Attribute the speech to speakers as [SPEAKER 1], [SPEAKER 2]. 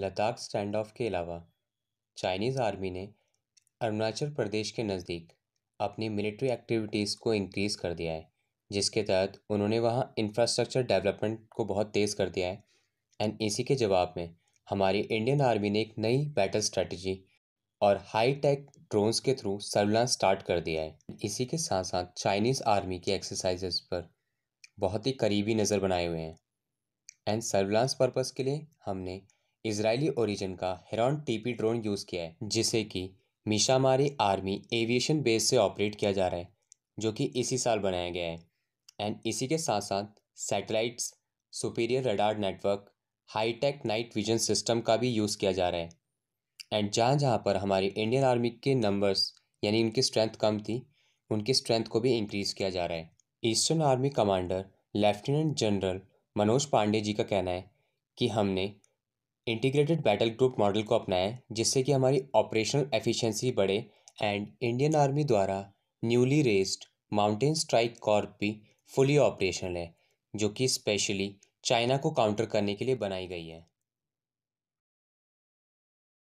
[SPEAKER 1] Ladakh stand of के अलावा Chinese army ने अरुणाचल प्रदेश के नज़दीक अपनी मिलिट्री एक्टिविटीज़ को इंक्रीज़ कर दिया है जिसके तहत उन्होंने वहाँ इंफ्रास्ट्रक्चर डेवलपमेंट को बहुत तेज़ कर दिया है एंड इसी के जवाब में हमारी इंडियन आर्मी ने एक नई बैटल स्ट्रेटजी और हाई टेक ड्रोन्स के थ्रू सर्विलांस स्टार्ट कर दिया है इसी के साथ साथ चाइनीज़ आर्मी की एक्सरसाइजेस पर बहुत ही करीबी नज़र बनाए हुए हैं एंड सर्विलांस पर्पज़ के लिए हमने इसराइली ओरिजिन का हेरॉन टीपी ड्रोन यूज़ किया है जिसे कि मिशामारी आर्मी एविएशन बेस से ऑपरेट किया जा रहा है जो कि इसी साल बनाया गया है एंड इसी के साथ साथ satellites superior radar network high tech night vision system का भी यूज़ किया जा रहा है एंड जहाँ जहाँ पर हमारी इंडियन आर्मी के नंबर्स यानी उनकी स्ट्रेंथ कम थी उनकी स्ट्रेंथ को भी इंक्रीज़ किया जा रहा है eastern army commander lieutenant general Manoj Pande ji का कहना है कि हमने इंटीग्रेटेड बैटल ग्रुप मॉडल को अपनाएं जिससे कि हमारी ऑपरेशनल एफिशिएंसी बढ़े एंड इंडियन आर्मी द्वारा newly raised mountain strike corp भी फुली ऑपरेशनल है जो कि स्पेशली चाइना को काउंटर करने के लिए बनाई गई है